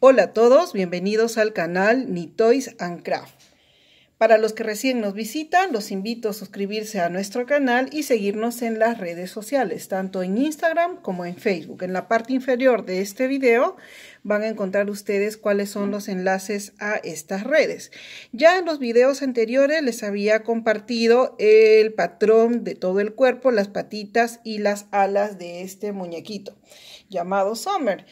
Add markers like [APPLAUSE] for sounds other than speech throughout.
Hola a todos, bienvenidos al canal Ni Toys and Craft. Para los que recién nos visitan, los invito a suscribirse a nuestro canal y seguirnos en las redes sociales, tanto en Instagram como en Facebook. En la parte inferior de este video van a encontrar ustedes cuáles son los enlaces a estas redes. Ya en los videos anteriores les había compartido el patrón de todo el cuerpo, las patitas y las alas de este muñequito llamado Summer.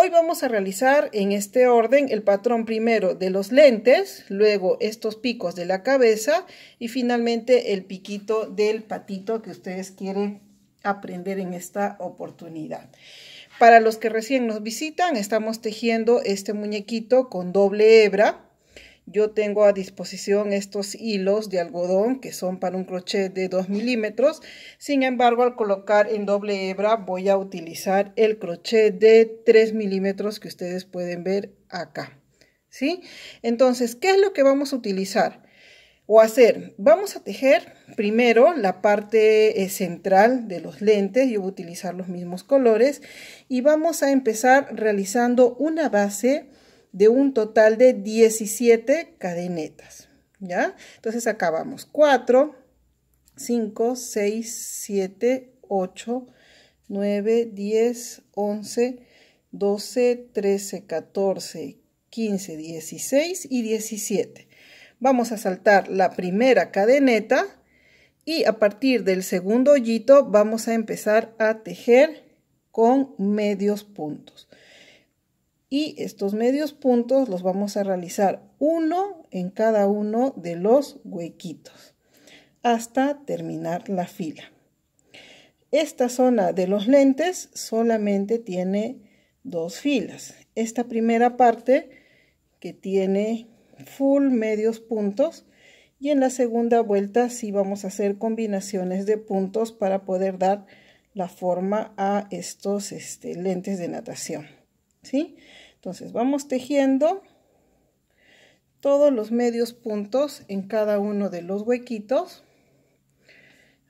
Hoy vamos a realizar en este orden el patrón primero de los lentes, luego estos picos de la cabeza y finalmente el piquito del patito que ustedes quieren aprender en esta oportunidad. Para los que recién nos visitan, estamos tejiendo este muñequito con doble hebra yo tengo a disposición estos hilos de algodón que son para un crochet de 2 milímetros. Sin embargo, al colocar en doble hebra voy a utilizar el crochet de 3 milímetros que ustedes pueden ver acá. ¿Sí? Entonces, ¿qué es lo que vamos a utilizar? o hacer. Vamos a tejer primero la parte eh, central de los lentes, yo voy a utilizar los mismos colores y vamos a empezar realizando una base de un total de 17 cadenetas, ¿ya? Entonces acabamos 4, 5, 6, 7, 8, 9, 10, 11, 12, 13, 14, 15, 16 y 17. Vamos a saltar la primera cadeneta y a partir del segundo hoyito vamos a empezar a tejer con medios puntos y estos medios puntos los vamos a realizar uno en cada uno de los huequitos hasta terminar la fila. Esta zona de los lentes solamente tiene dos filas. Esta primera parte que tiene full medios puntos y en la segunda vuelta sí vamos a hacer combinaciones de puntos para poder dar la forma a estos este, lentes de natación. ¿sí? Entonces vamos tejiendo todos los medios puntos en cada uno de los huequitos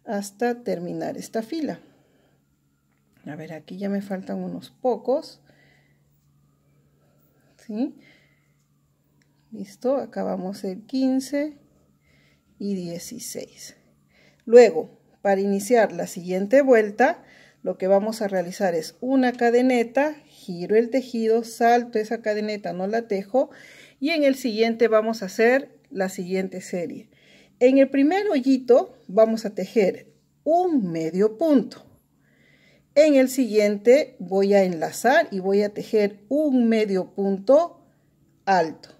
hasta terminar esta fila. A ver, aquí ya me faltan unos pocos. ¿Sí? Listo, acabamos el 15 y 16. Luego, para iniciar la siguiente vuelta, lo que vamos a realizar es una cadeneta, giro el tejido, salto esa cadeneta, no la tejo, y en el siguiente vamos a hacer la siguiente serie. En el primer hoyito vamos a tejer un medio punto. En el siguiente voy a enlazar y voy a tejer un medio punto alto.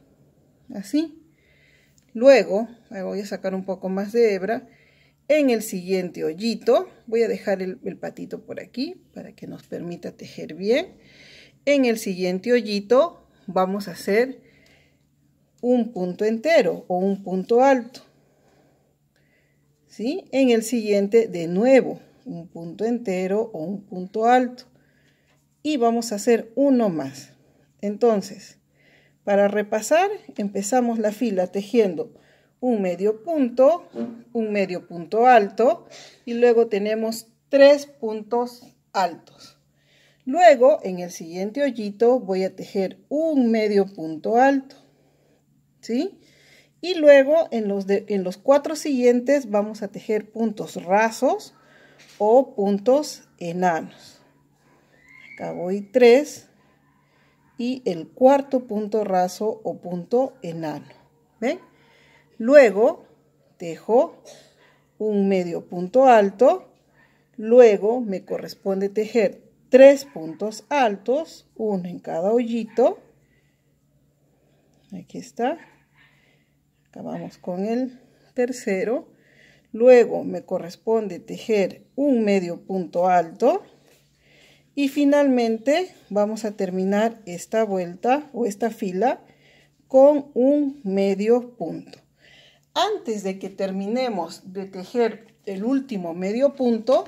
Así. Luego, voy a sacar un poco más de hebra en el siguiente hoyito, voy a dejar el, patito por aquí para que nos permita tejer bien. En el siguiente hoyito vamos a hacer un punto entero o un punto alto. ¿Sí? En el siguiente, de nuevo, un punto entero o un punto alto. Y vamos a hacer uno más. Entonces, para repasar, empezamos la fila tejiendo un medio punto, un medio punto alto y luego tenemos tres puntos altos. Luego en el siguiente hoyito voy a tejer un medio punto alto, ¿sí? Y luego en los, en los cuatro siguientes vamos a tejer puntos rasos o puntos enanos. Acá voy tres y el cuarto punto raso o punto enano. ¿Ven? Luego dejo un medio punto alto. Luego me corresponde tejer tres puntos altos, uno en cada hoyito. Aquí está. Acabamos con el tercero. Luego me corresponde tejer un medio punto alto. Y finalmente vamos a terminar esta vuelta o esta fila con un medio punto. Antes de que terminemos de tejer el último medio punto,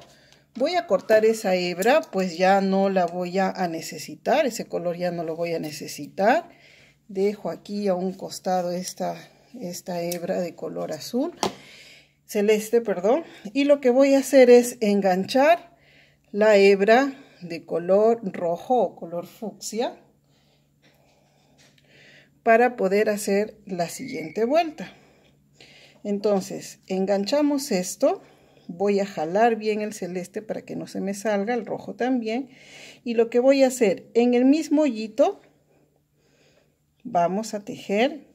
voy a cortar esa hebra, pues ya no la voy a necesitar, ese color ya no lo voy a necesitar. Dejo aquí a un costado esta, hebra de color azul, celeste, perdón. Y lo que voy a hacer es enganchar la hebra de color rojo o color fucsia para poder hacer la siguiente vuelta. Entonces, enganchamos esto, voy a jalar bien el celeste para que no se me salga, el rojo también. Y lo que voy a hacer, en el mismo hoyito, vamos a tejer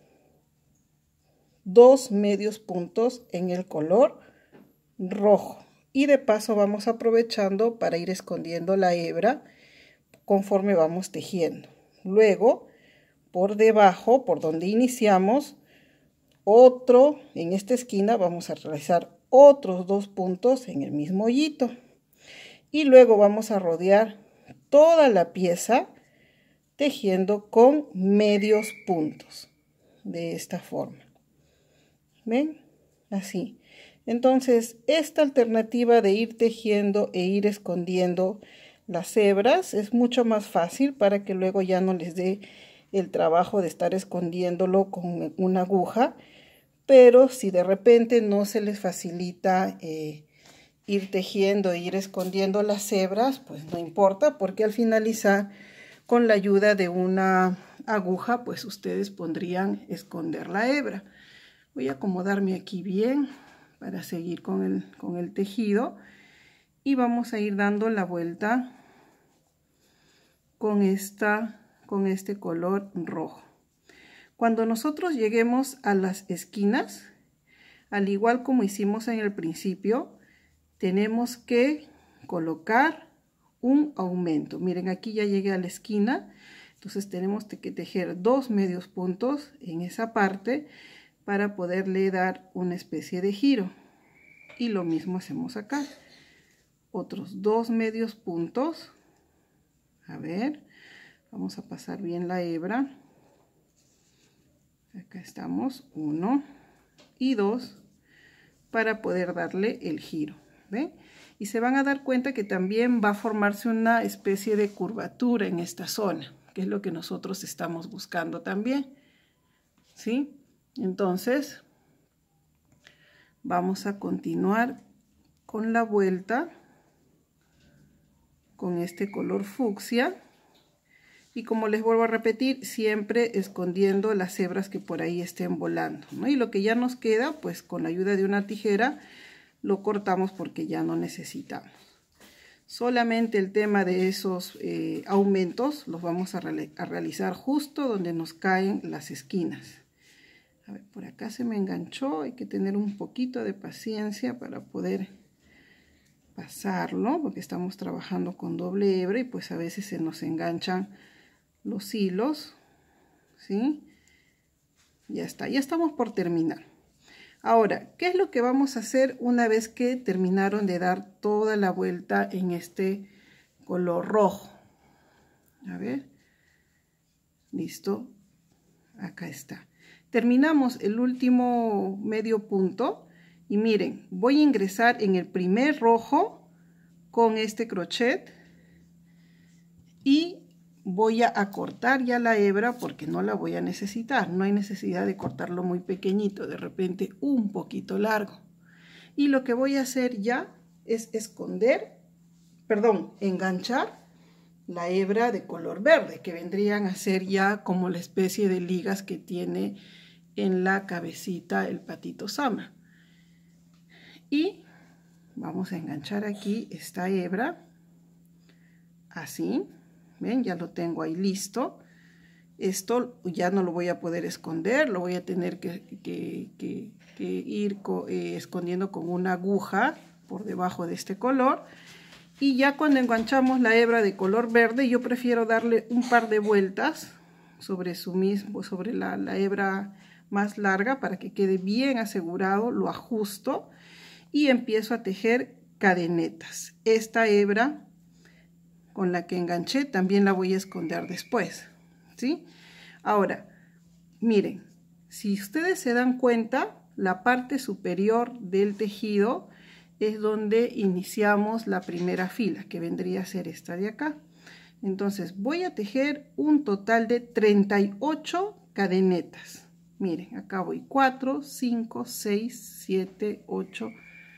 dos medios puntos en el color rojo. Y de paso vamos aprovechando para ir escondiendo la hebra conforme vamos tejiendo. Luego, por debajo, por donde iniciamos, otro en esta esquina vamos a realizar otros dos puntos en el mismo hoyito y luego vamos a rodear toda la pieza tejiendo con medios puntos de esta forma ven así entonces esta alternativa de ir tejiendo e ir escondiendo las hebras es mucho más fácil para que luego ya no les dé el trabajo de estar escondiéndolo con una aguja pero si de repente no se les facilita eh, ir tejiendo e ir escondiendo las hebras, pues no importa, porque al finalizar con la ayuda de una aguja, pues ustedes pondrían esconder la hebra. Voy a acomodarme aquí bien para seguir con el, con el tejido y vamos a ir dando la vuelta con, esta, con este color rojo. Cuando nosotros lleguemos a las esquinas, al igual como hicimos en el principio, tenemos que colocar un aumento. Miren, aquí ya llegué a la esquina, entonces tenemos que tejer dos medios puntos en esa parte para poderle dar una especie de giro. Y lo mismo hacemos acá. Otros dos medios puntos. A ver, vamos a pasar bien la hebra acá estamos uno y dos para poder darle el giro y se van a dar cuenta que también va a formarse una especie de curvatura en esta zona que es lo que nosotros estamos buscando también ¿sí? entonces vamos a continuar con la vuelta con este color fucsia y como les vuelvo a repetir, siempre escondiendo las hebras que por ahí estén volando, Y lo que ya nos queda, pues con la ayuda de una tijera, lo cortamos porque ya no necesitamos. Solamente el tema de esos eh, aumentos los vamos a, a, realizar justo donde nos caen las esquinas. A ver, por acá se me enganchó, hay que tener un poquito de paciencia para poder pasarlo, porque estamos trabajando con doble hebra y pues a veces se nos enganchan los hilos, ¿sí? Ya está, ya estamos por terminar. Ahora, ¿qué es lo que vamos a hacer una vez que terminaron de dar toda la vuelta en este color rojo? A ver, listo, acá está. Terminamos el último medio punto y miren, voy a ingresar en el primer rojo con este crochet voy a cortar ya la hebra porque no la voy a necesitar. No hay necesidad de cortarlo muy pequeñito, de repente un poquito largo. Y lo que voy a hacer ya es esconder, perdón, enganchar la hebra de color verde, que vendrían a ser ya como la especie de ligas que tiene en la cabecita el patito sama. Y vamos a enganchar aquí esta hebra, así ya lo tengo ahí listo esto ya no lo voy a poder esconder lo voy a tener que, ir eh, escondiendo con una aguja por debajo de este color y ya cuando enganchamos la hebra de color verde yo prefiero darle un par de vueltas sobre su mismo sobre la, la hebra más larga para que quede bien asegurado lo ajusto y empiezo a tejer cadenetas esta hebra con la que enganché también la voy a esconder después, ¿sí? Ahora, miren, si ustedes se dan cuenta, la parte superior del tejido es donde iniciamos la primera fila, que vendría a ser esta de acá. Entonces voy a tejer un total de 38 cadenetas. Miren, acá voy 4, 5, 6, 7, 8,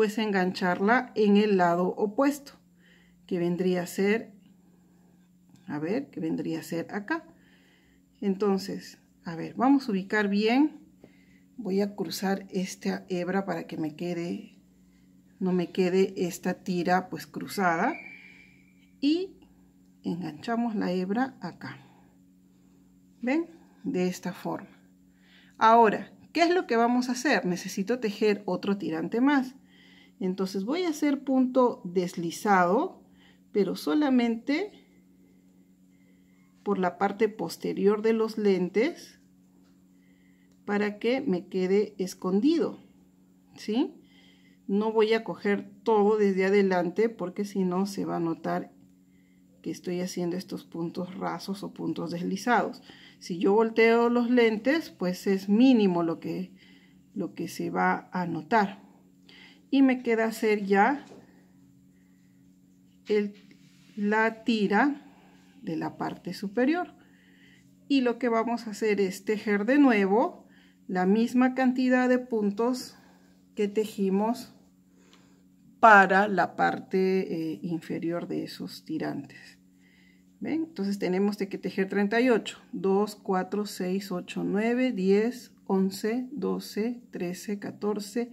pues engancharla en el lado opuesto, que vendría a ser, a ver, que vendría a ser acá. Entonces, a ver, vamos a ubicar bien. Voy a cruzar esta hebra para que me quede, no me quede esta tira pues cruzada. Y enganchamos la hebra acá. ¿Ven? De esta forma. Ahora, ¿qué es lo que vamos a hacer? Necesito tejer otro tirante más. Entonces voy a hacer punto deslizado, pero solamente por la parte posterior de los lentes para que me quede escondido, ¿sí? No voy a coger todo desde adelante porque si no se va a notar que estoy haciendo estos puntos rasos o puntos deslizados. Si yo volteo los lentes, pues es mínimo lo que, lo que se va a notar y me queda hacer ya el, la tira de la parte superior y lo que vamos a hacer es tejer de nuevo la misma cantidad de puntos que tejimos para la parte eh, inferior de esos tirantes entonces tenemos que tejer 38 2 4 6 8 9 10 11 12 13 14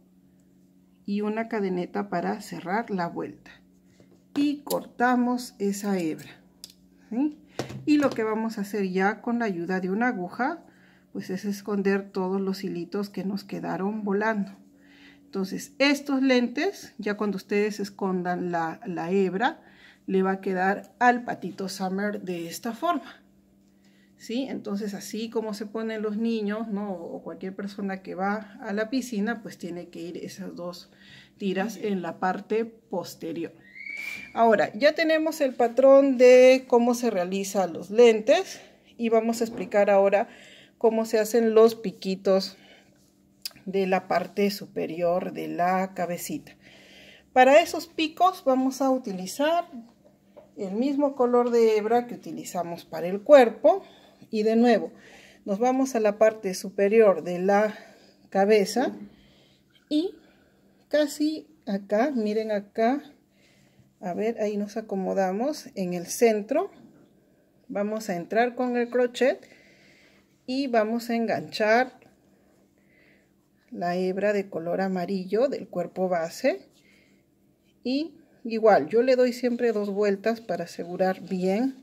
y una cadeneta para cerrar la vuelta y cortamos esa hebra y lo que vamos a hacer ya con la ayuda de una aguja pues es esconder todos los hilitos que nos quedaron volando entonces estos lentes ya cuando ustedes escondan la, la hebra le va a quedar al patito summer de esta forma entonces, así como se ponen los niños, O cualquier persona que va a la piscina, pues tiene que ir esas dos tiras en la parte posterior. Ahora, ya tenemos el patrón de cómo se realizan los lentes y vamos a explicar ahora cómo se hacen los piquitos de la parte superior de la cabecita. Para esos picos vamos a utilizar el mismo color de hebra que utilizamos para el cuerpo, y de nuevo, nos vamos a la parte superior de la cabeza y casi acá, miren acá, a ver, ahí nos acomodamos en el centro. Vamos a entrar con el crochet y vamos a enganchar la hebra de color amarillo del cuerpo base y igual yo le doy siempre dos vueltas para asegurar bien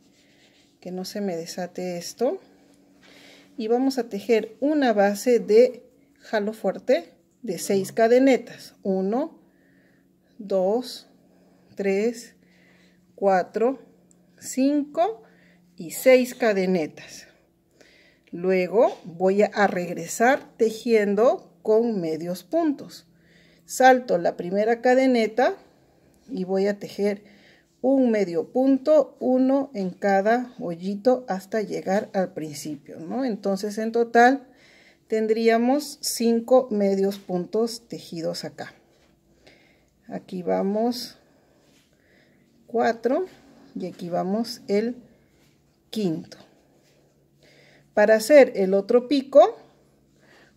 no se me desate esto y vamos a tejer una base de jalo fuerte de 6 cadenetas 1 2 3 4 5 y 6 cadenetas luego voy a regresar tejiendo con medios puntos salto la primera cadeneta y voy a tejer un medio punto, uno en cada hoyito hasta llegar al principio, ¿no? Entonces en total tendríamos cinco medios puntos tejidos acá. Aquí vamos cuatro y aquí vamos el quinto. Para hacer el otro pico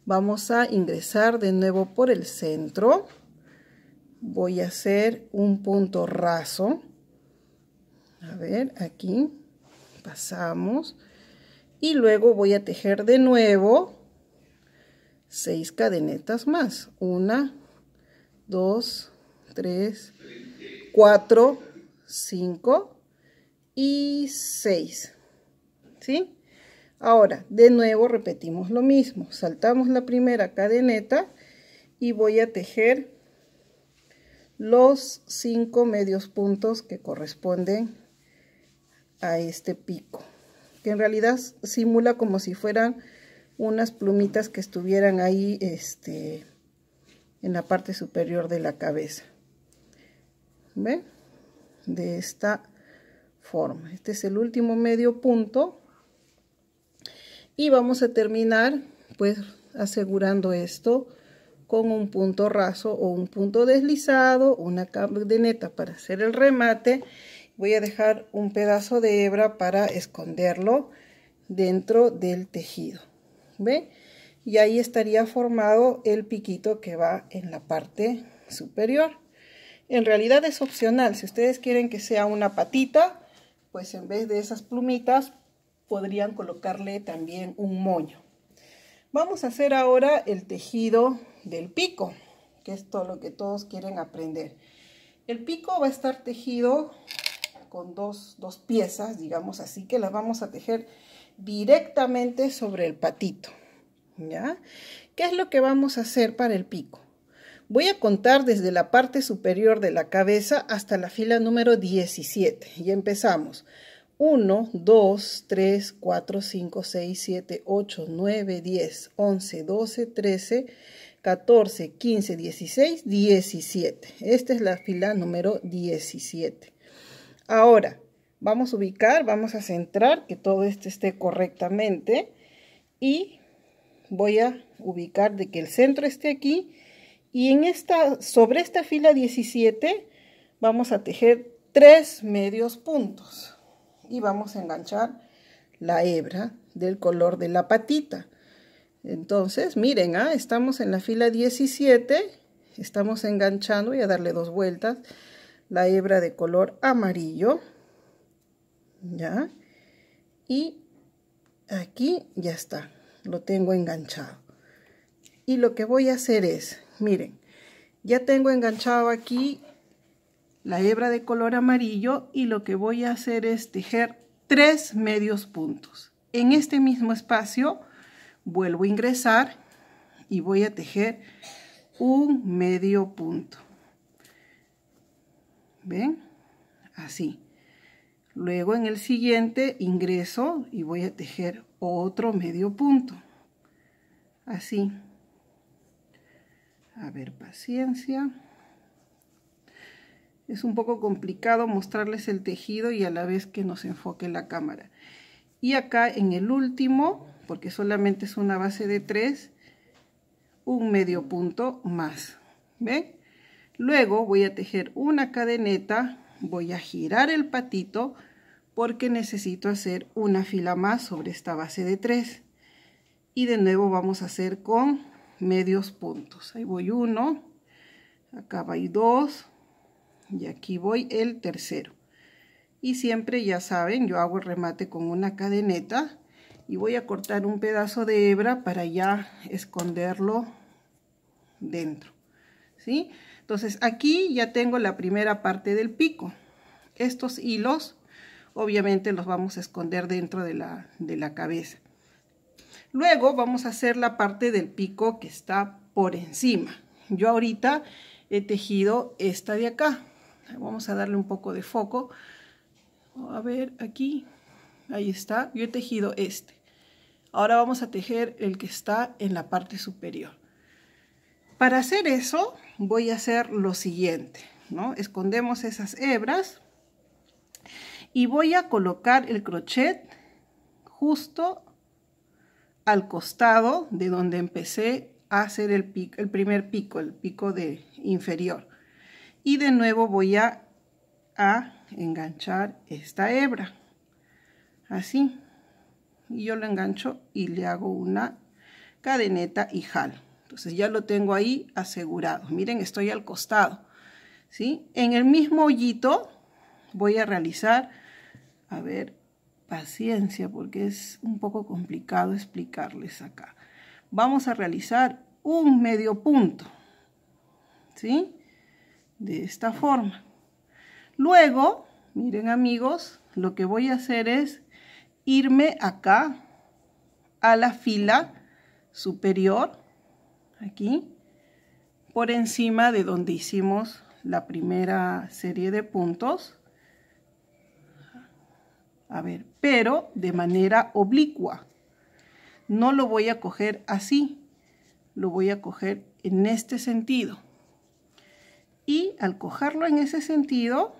vamos a ingresar de nuevo por el centro. Voy a hacer un punto raso a ver aquí pasamos y luego voy a tejer de nuevo seis cadenetas más Una, dos, tres, cuatro, cinco y seis. ¿sí? ahora de nuevo repetimos lo mismo saltamos la primera cadeneta y voy a tejer los cinco medios puntos que corresponden a este pico que en realidad simula como si fueran unas plumitas que estuvieran ahí este, en la parte superior de la cabeza. De esta forma. Este es el último medio punto. Y vamos a terminar pues asegurando esto con un punto raso o un punto deslizado, una cadeneta para hacer el remate voy a dejar un pedazo de hebra para esconderlo dentro del tejido ¿ve? y ahí estaría formado el piquito que va en la parte superior en realidad es opcional si ustedes quieren que sea una patita pues en vez de esas plumitas podrían colocarle también un moño vamos a hacer ahora el tejido del pico que es todo lo que todos quieren aprender el pico va a estar tejido con dos, piezas, digamos así, que las vamos a tejer directamente sobre el patito. ¿Ya? ¿Qué es lo que vamos a hacer para el pico? Voy a contar desde la parte superior de la cabeza hasta la fila número 17. Y empezamos. 1, 2, 3, 4, 5, 6, 7, 8, 9, 10, 11, 12, 13, 14, 15, 16, 17. Esta es la fila número 17. Ahora, vamos a ubicar, vamos a centrar que todo esto esté correctamente y voy a ubicar de que el centro esté aquí y en esta, sobre esta fila 17 vamos a tejer tres medios puntos y vamos a enganchar la hebra del color de la patita. Entonces, miren, ah, estamos en la fila 17, estamos enganchando, voy a darle dos vueltas, la hebra de color amarillo. Ya. Y aquí ya está. Lo tengo enganchado. Y lo que voy a hacer es, miren, ya tengo enganchado aquí la hebra de color amarillo y lo que voy a hacer es tejer tres medios puntos. En este mismo espacio vuelvo a ingresar y voy a tejer un medio punto. ¿Ven? Así. Luego en el siguiente ingreso y voy a tejer otro medio punto. Así. A ver, paciencia. Es un poco complicado mostrarles el tejido y a la vez que nos enfoque la cámara. Y acá en el último, porque solamente es una base de tres, un medio punto más. ¿Ven? Luego voy a tejer una cadeneta, voy a girar el patito porque necesito hacer una fila más sobre esta base de tres Y de nuevo vamos a hacer con medios puntos. Ahí voy uno, acá y dos y aquí voy el tercero. Y siempre, ya saben, yo hago el remate con una cadeneta y voy a cortar un pedazo de hebra para ya esconderlo dentro. ¿Sí? Entonces aquí ya tengo la primera parte del pico. Estos hilos obviamente los vamos a esconder dentro de la, de la cabeza. Luego vamos a hacer la parte del pico que está por encima. Yo ahorita he tejido esta de acá. Vamos a darle un poco de foco. A ver, aquí. Ahí está. Yo he tejido este. Ahora vamos a tejer el que está en la parte superior. Para hacer eso voy a hacer lo siguiente, ¿no? Escondemos esas hebras y voy a colocar el crochet justo al costado de donde empecé a hacer el, primer pico, el pico de inferior. Y de nuevo voy a, enganchar esta hebra, así. Y yo lo engancho y le hago una cadeneta y jal. Entonces ya lo tengo ahí asegurado. Miren, estoy al costado. ¿sí? En el mismo hoyito voy a realizar, a ver, paciencia porque es un poco complicado explicarles acá. Vamos a realizar un medio punto. ¿Sí? De esta forma. Luego, miren amigos, lo que voy a hacer es irme acá a la fila superior aquí por encima de donde hicimos la primera serie de puntos a ver pero de manera oblicua no lo voy a coger así lo voy a coger en este sentido y al cogerlo en ese sentido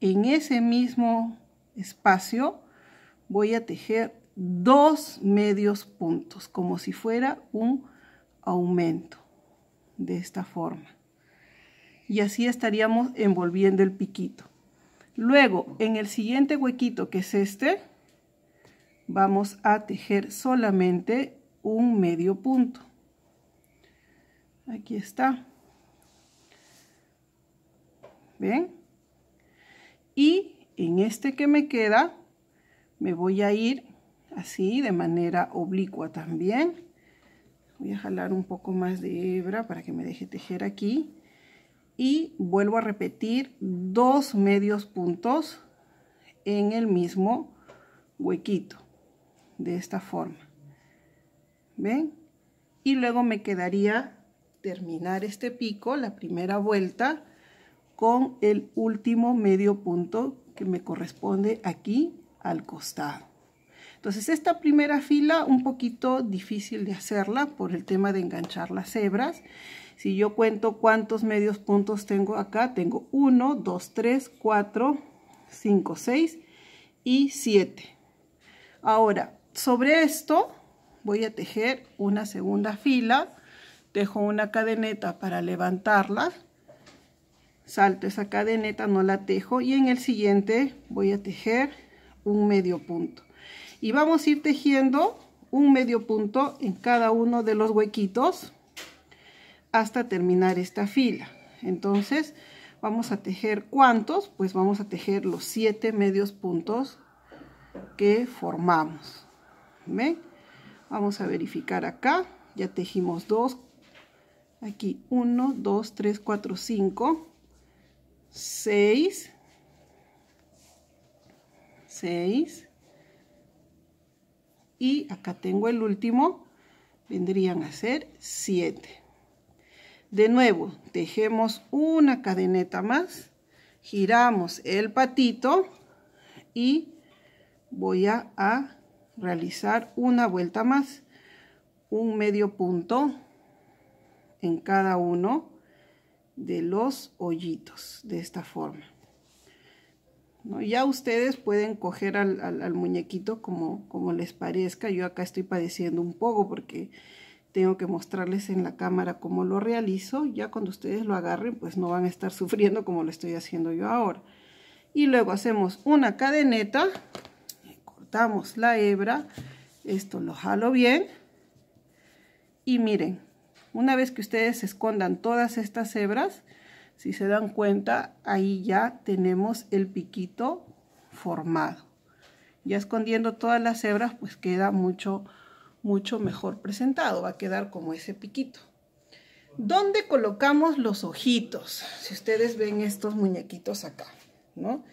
en ese mismo espacio voy a tejer dos medios puntos como si fuera un aumento de esta forma. Y así estaríamos envolviendo el piquito. Luego, en el siguiente huequito, que es este, vamos a tejer solamente un medio punto. Aquí está. ¿Ven? Y en este que me queda, me voy a ir así de manera oblicua también voy a jalar un poco más de hebra para que me deje tejer aquí y vuelvo a repetir dos medios puntos en el mismo huequito de esta forma ven y luego me quedaría terminar este pico la primera vuelta con el último medio punto que me corresponde aquí al costado entonces esta primera fila un poquito difícil de hacerla por el tema de enganchar las hebras. Si yo cuento cuántos medios puntos tengo acá, tengo 1, 2, 3, 4, 5, 6 y 7. Ahora, sobre esto voy a tejer una segunda fila. Dejo una cadeneta para levantarla. Salto esa cadeneta, no la tejo. Y en el siguiente voy a tejer un medio punto y vamos a ir tejiendo un medio punto en cada uno de los huequitos hasta terminar esta fila entonces vamos a tejer cuántos pues vamos a tejer los siete medios puntos que formamos ¿Ven? vamos a verificar acá ya tejimos dos aquí uno, dos, tres, cuatro, cinco, seis, seis, y acá tengo el último, vendrían a ser 7. De nuevo, tejemos una cadeneta más, giramos el patito y voy a, a realizar una vuelta más, un medio punto en cada uno de los hoyitos, de esta forma. Ya ustedes pueden coger al, muñequito como, como les parezca. Yo acá estoy padeciendo un poco porque tengo que mostrarles en la cámara cómo lo realizo. Ya cuando ustedes lo agarren, pues no van a estar [LAUGHS] sufriendo como lo estoy haciendo yo ahora. Y luego hacemos una cadeneta, cortamos la hebra, esto lo jalo bien. Y miren, una vez que ustedes escondan todas estas hebras, si se dan cuenta, ahí ya tenemos el piquito formado. Ya escondiendo todas las hebras, pues queda mucho, mucho mejor presentado. Va a quedar como ese piquito. ¿Dónde colocamos los ojitos? Si ustedes ven estos muñequitos acá, ¿no?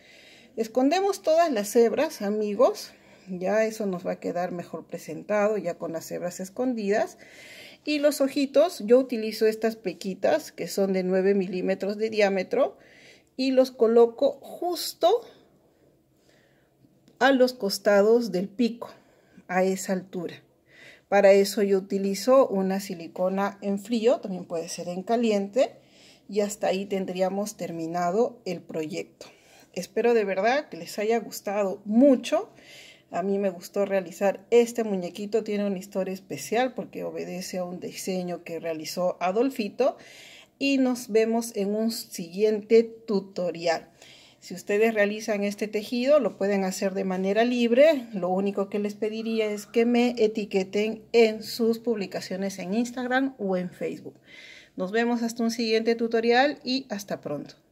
Escondemos todas las hebras, amigos. Ya eso nos va a quedar mejor presentado, ya con las hebras escondidas. Y los ojitos, yo utilizo estas pequitas que son de 9 milímetros de diámetro y los coloco justo a los costados del pico, a esa altura. Para eso yo utilizo una silicona en frío, también puede ser en caliente. Y hasta ahí tendríamos terminado el proyecto. Espero de verdad que les haya gustado mucho a mí me gustó realizar. Este muñequito tiene una historia especial porque obedece a un diseño que realizó Adolfito y nos vemos en un siguiente tutorial. Si ustedes realizan este tejido, lo pueden hacer de manera libre. Lo único que les pediría es que me etiqueten en sus publicaciones en Instagram o en Facebook. Nos vemos hasta un siguiente tutorial y hasta pronto.